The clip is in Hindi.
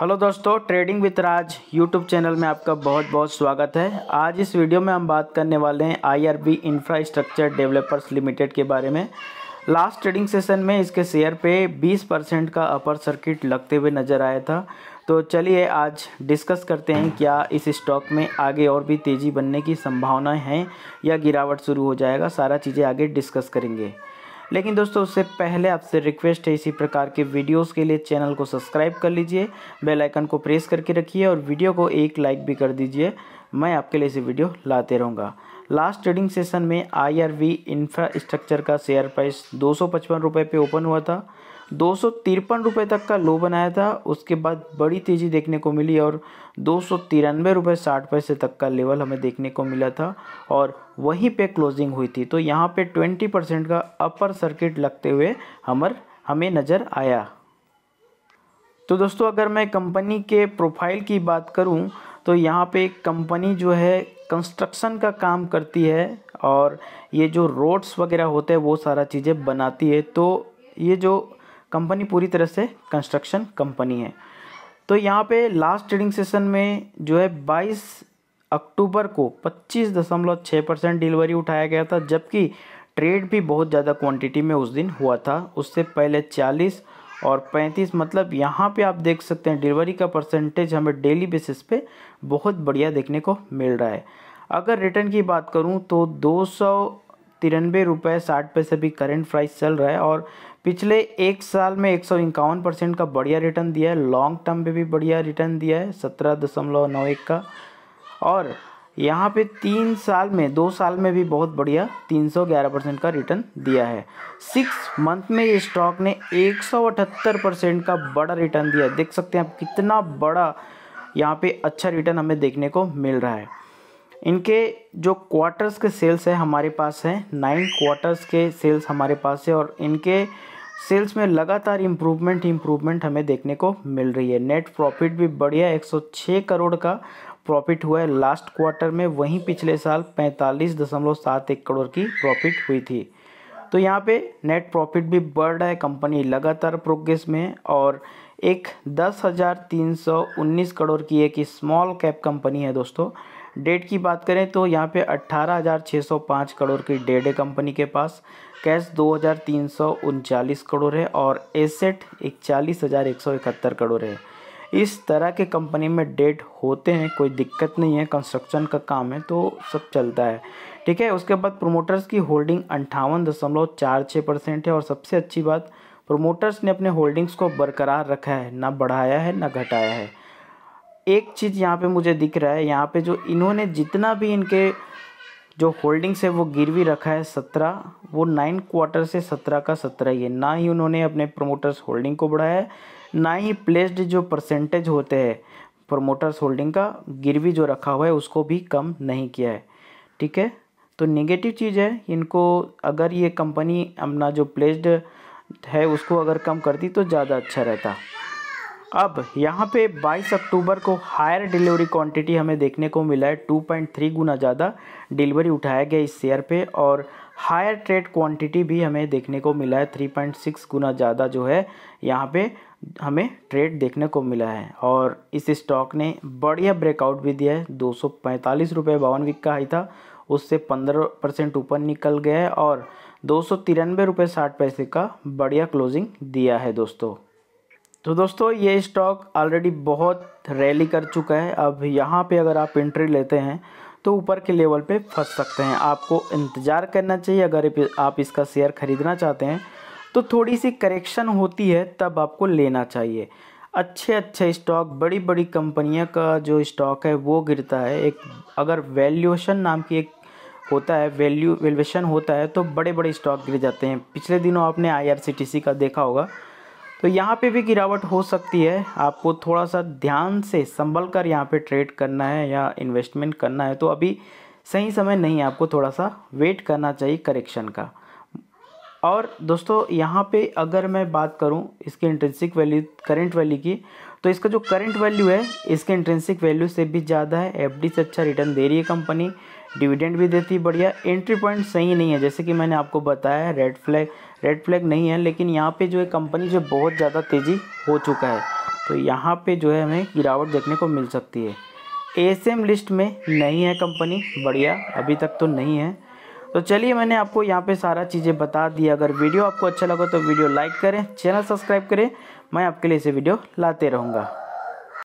हेलो दोस्तों trading with Raj YouTube channel में आपका बहुत बहुत स्वागत है आज इस वीडियो में हम बात करने वाले हैं आईआरबी इंफ्रास्ट्रक्चर डेवलपर्स लिमिटेड के बारे में लास्ट ट्रेडिंग सेशन में इसके शेयर पे 20 परसेंट का अपर सर्किट लगते हुए नज़र आया था तो चलिए आज डिस्कस करते हैं क्या इस स्टॉक में आगे और भी तेज़ी बनने की संभावनाएँ हैं या गिरावट शुरू हो जाएगा सारा चीज़ें आगे डिस्कस करेंगे लेकिन दोस्तों उससे पहले आपसे रिक्वेस्ट है इसी प्रकार के वीडियोस के लिए चैनल को सब्सक्राइब कर लीजिए बेल आइकन को प्रेस करके रखिए और वीडियो को एक लाइक भी कर दीजिए मैं आपके लिए इसे वीडियो लाते रहूँगा लास्ट ट्रेडिंग सेशन में आई इंफ्रास्ट्रक्चर का शेयर प्राइस दो सौ पे ओपन हुआ था दो सौ तक का लो बनाया था उसके बाद बड़ी तेज़ी देखने को मिली और दो रुपये साठ पैसे तक का लेवल हमें देखने को मिला था और वहीं पे क्लोजिंग हुई थी तो यहाँ पे 20 परसेंट का अपर सर्किट लगते हुए हमर हमें नज़र आया तो दोस्तों अगर मैं कंपनी के प्रोफाइल की बात करूँ तो यहाँ पे कंपनी जो है कंस्ट्रक्शन का काम करती है और ये जो रोड्स वगैरह होते हैं वो सारा चीज़ें बनाती है तो ये जो कंपनी पूरी तरह से कंस्ट्रक्शन कंपनी है तो यहाँ पे लास्ट ट्रेडिंग सेशन में जो है 22 अक्टूबर को 25.6 परसेंट डिलीवरी उठाया गया था जबकि ट्रेड भी बहुत ज़्यादा क्वांटिटी में उस दिन हुआ था उससे पहले 40 और 35 मतलब यहाँ पे आप देख सकते हैं डिलीवरी का परसेंटेज हमें डेली बेसिस पे बहुत बढ़िया देखने को मिल रहा है अगर रिटर्न की बात करूँ तो दो तिरानबे रुपये साठ पैसे भी करेंट प्राइस चल रहा है और पिछले एक साल में एक सौ इक्यावन परसेंट का बढ़िया रिटर्न दिया है लॉन्ग टर्म पे भी बढ़िया रिटर्न दिया है सत्रह दशमलव नौ एक का और यहाँ पे तीन साल में दो साल में भी बहुत बढ़िया तीन सौ ग्यारह परसेंट का रिटर्न दिया है सिक्स मंथ में ये स्टॉक ने एक सौ अठहत्तर परसेंट का बड़ा रिटर्न दिया देख सकते हैं आप कितना बड़ा यहाँ पे अच्छा रिटर्न हमें देखने को मिल रहा है इनके जो क्वार्टर्स के सेल्स है हमारे पास है नाइन क्वार्टर्स के सेल्स हमारे पास है और इनके सेल्स में लगातार इम्प्रूवमेंट इम्प्रूवमेंट हमें देखने को मिल रही है नेट प्रॉफिट भी बढ़िया 106 करोड़ का प्रॉफिट हुआ है लास्ट क्वार्टर में वहीं पिछले साल पैंतालीस दशमलव सात एक करोड़ की प्रॉफिट हुई थी तो यहाँ पे नेट प्रॉफिट भी बढ़ रहा है कंपनी लगातार प्रोग्रेस में है और एक दस हज़ार तीन सौ उन्नीस करोड़ की एक स्मॉल कैप कंपनी है दोस्तों डेट की बात करें तो यहाँ पे 18,605 करोड़ की डेट है कंपनी के पास कैश दो करोड़ है और एसेट इकचालीस करोड़ है इस तरह के कंपनी में डेट होते हैं कोई दिक्कत नहीं है कंस्ट्रक्शन का काम है तो सब चलता है ठीक है उसके बाद प्रोमोटर्स की होल्डिंग अंठावन दशमलव चार छः परसेंट है और सबसे अच्छी बात प्रोमोटर्स ने अपने होल्डिंग्स को बरकरार रखा है ना बढ़ाया है ना घटाया है एक चीज़ यहाँ पे मुझे दिख रहा है यहाँ पे जो इन्होंने जितना भी इनके जो होल्डिंग्स है वो गिरवी रखा है सत्रह वो नाइन क्वार्टर से सत्रह का सत्रह ही है ना ही उन्होंने अपने प्रमोटर्स होल्डिंग को बढ़ाया है ना ही प्लेस्ड जो परसेंटेज होते हैं प्रमोटर्स होल्डिंग का गिरवी जो रखा हुआ है उसको भी कम नहीं किया है ठीक है तो निगेटिव चीज़ है इनको अगर ये कंपनी अपना जो प्लेस्ड है उसको अगर कम करती तो ज़्यादा अच्छा रहता अब यहाँ पे 22 अक्टूबर को हायर डिलीवरी क्वांटिटी हमें देखने को मिला है 2.3 गुना ज़्यादा डिलीवरी उठाया गया इस शेयर पे और हायर ट्रेड क्वांटिटी भी हमें देखने को मिला है 3.6 गुना ज़्यादा जो है यहाँ पे हमें ट्रेड देखने को मिला है और इस स्टॉक ने बढ़िया ब्रेकआउट भी दिया है दो सौ पैंतालीस रुपये बावन का हाई था उससे पंद्रह परसेंट ऊपर निकल गया है और दो सौ तिरानवे रुपये साठ पैसे का बढ़िया क्लोजिंग दिया है दोस्तों तो दोस्तों ये स्टॉक ऑलरेडी बहुत रैली कर चुका है अब यहाँ पे अगर आप एंट्री लेते हैं तो ऊपर के लेवल पे फंस सकते हैं आपको इंतज़ार करना चाहिए अगर आप इसका शेयर ख़रीदना चाहते हैं तो थोड़ी सी करेक्शन होती है तब आपको लेना चाहिए अच्छे अच्छे स्टॉक बड़ी बड़ी कंपनियों का जो स्टॉक है वो गिरता है एक अगर वैल्यूएशन नाम की एक होता है वैल्यू वैल्यूएशन होता है तो बड़े बड़े स्टॉक गिर जाते हैं पिछले दिनों आपने आई का देखा होगा तो यहाँ पे भी गिरावट हो सकती है आपको थोड़ा सा ध्यान से संभल कर यहाँ पे ट्रेड करना है या इन्वेस्टमेंट करना है तो अभी सही समय नहीं है आपको थोड़ा सा वेट करना चाहिए करेक्शन का और दोस्तों यहाँ पे अगर मैं बात करूँ इसके इंट्रेंसिक वैल्यू करेंट वैल्यू की तो इसका जो करेंट वैल्यू है इसके इंट्रेंसिक वैल्यू से भी ज़्यादा है एफ से अच्छा रिटर्न दे रही है कंपनी डिविडेंड भी देती बढ़िया एंट्री पॉइंट सही नहीं है जैसे कि मैंने आपको बताया रेड फ्लैग रेड फ्लैग नहीं है लेकिन यहाँ पे जो है कंपनी जो बहुत ज़्यादा तेज़ी हो चुका है तो यहाँ पे जो है हमें गिरावट देखने को मिल सकती है एएसएम लिस्ट में नहीं है कंपनी बढ़िया अभी तक तो नहीं है तो चलिए मैंने आपको यहाँ पर सारा चीज़ें बता दी अगर वीडियो आपको अच्छा लगा तो वीडियो लाइक करें चैनल सब्सक्राइब करें मैं आपके लिए इसे वीडियो लाते रहूँगा